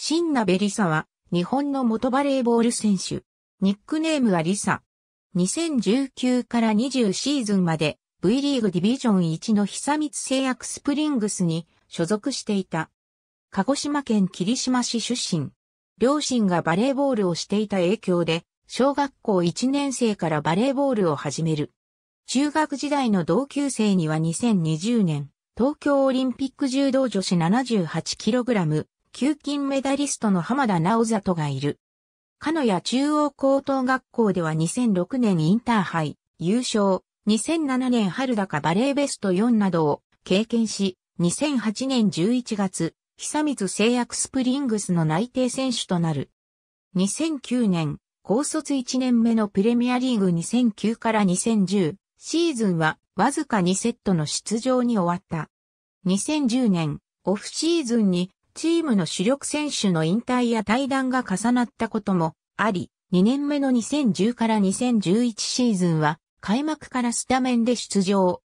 新鍋リサは、日本の元バレーボール選手。ニックネームはリサ。2019から20シーズンまで V リーグディビジョン1の久光製薬スプリングスに所属していた。鹿児島県霧島市出身。両親がバレーボールをしていた影響で、小学校1年生からバレーボールを始める。中学時代の同級生には2020年、東京オリンピック柔道女子 78kg 球金メダリストの浜田直里がいる。鹿屋中央高等学校では2006年インターハイ、優勝、2007年春高バレーベスト4などを経験し、2008年11月、久光製薬スプリングスの内定選手となる。2009年、高卒1年目のプレミアリーグ2009から2010シーズンはわずか2セットの出場に終わった。2010年、オフシーズンにチームの主力選手の引退や退団が重なったこともあり、2年目の2010から2011シーズンは開幕からスタメンで出場。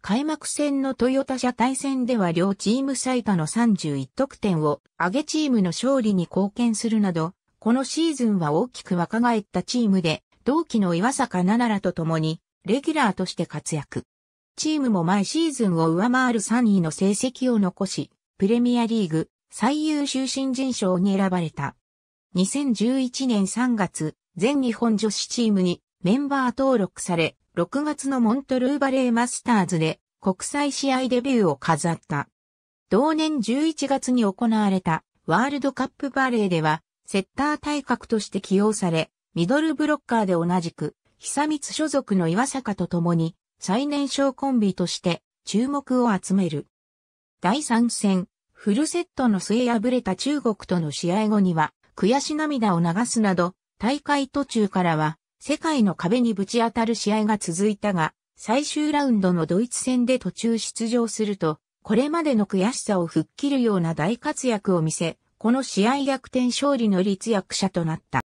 開幕戦のトヨタ車対戦では両チーム最多の31得点を上げチームの勝利に貢献するなど、このシーズンは大きく若返ったチームで、同期の岩坂奈々らと共に、レギュラーとして活躍。チームも前シーズンを上回る3位の成績を残し、プレミアリーグ最優秀新人賞に選ばれた。2011年3月、全日本女子チームにメンバー登録され、6月のモントルーバレーマスターズで国際試合デビューを飾った。同年11月に行われたワールドカップバレーではセッター対角として起用され、ミドルブロッカーで同じく久光所属の岩坂と共に最年少コンビとして注目を集める。第3戦、フルセットの末敗れた中国との試合後には、悔し涙を流すなど、大会途中からは、世界の壁にぶち当たる試合が続いたが、最終ラウンドのドイツ戦で途中出場すると、これまでの悔しさを吹っ切るような大活躍を見せ、この試合逆転勝利の立役者となった。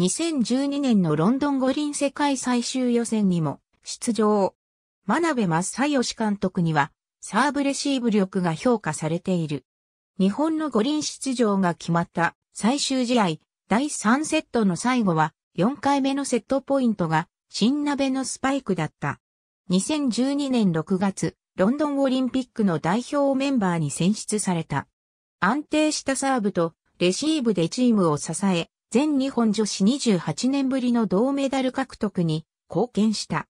2012年のロンドン五輪世界最終予選にも出場。真鍋正義監督には、サーブレシーブ力が評価されている。日本の五輪出場が決まった最終試合第3セットの最後は4回目のセットポイントが新鍋のスパイクだった。2012年6月、ロンドンオリンピックの代表メンバーに選出された。安定したサーブとレシーブでチームを支え、全日本女子28年ぶりの銅メダル獲得に貢献した。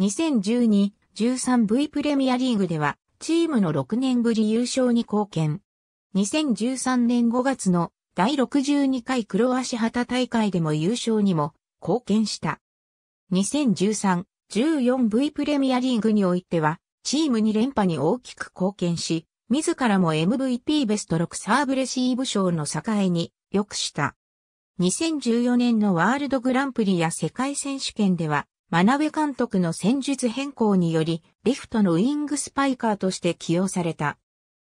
2012-13V プレミアリーグでは、チームの6年ぶり優勝に貢献。2013年5月の第62回黒足旗大会でも優勝にも貢献した。2013-14V プレミアリーグにおいては、チームに連覇に大きく貢献し、自らも MVP ベスト6サーブレシーブ賞の境に、良くした。2014年のワールドグランプリや世界選手権では、真鍋監督の戦術変更により、リフトのウィングスパイカーとして起用された。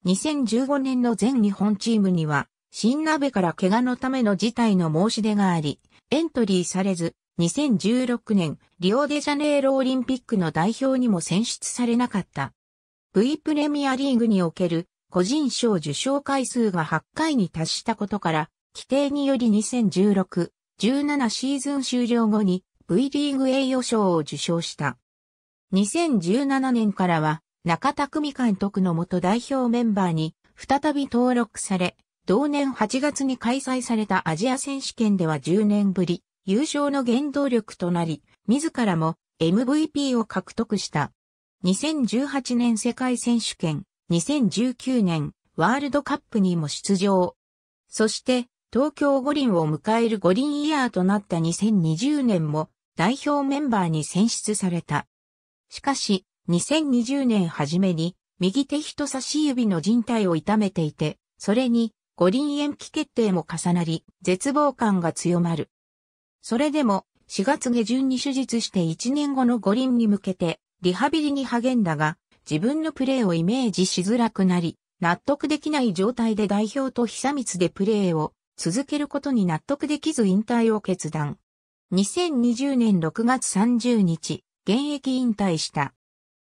2015年の全日本チームには、新鍋から怪我のための事態の申し出があり、エントリーされず、2016年、リオデジャネイロオリンピックの代表にも選出されなかった。V プレミアリーグにおける個人賞受賞回数が8回に達したことから、規定により2016、17シーズン終了後に V リーグ栄誉賞を受賞した。2017年からは中田組監督の元代表メンバーに再び登録され、同年8月に開催されたアジア選手権では10年ぶり、優勝の原動力となり、自らも MVP を獲得した。2018年世界選手権、2019年ワールドカップにも出場。そして、東京五輪を迎える五輪イヤーとなった2020年も代表メンバーに選出された。しかし、2020年初めに右手人差し指の靭帯を痛めていて、それに五輪延期決定も重なり、絶望感が強まる。それでも4月下旬に手術して1年後の五輪に向けてリハビリに励んだが、自分のプレーをイメージしづらくなり、納得できない状態で代表と久光でプレーを続けることに納得できず引退を決断。2020年6月30日、現役引退した。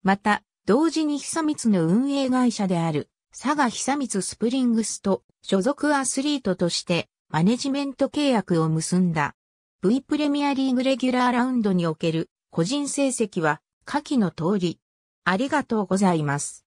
また、同時に久光の運営会社である、佐賀久光スプリングスと所属アスリートとしてマネジメント契約を結んだ。V プレミアリーグレギュラーラウンドにおける個人成績は下記の通り。ありがとうございます。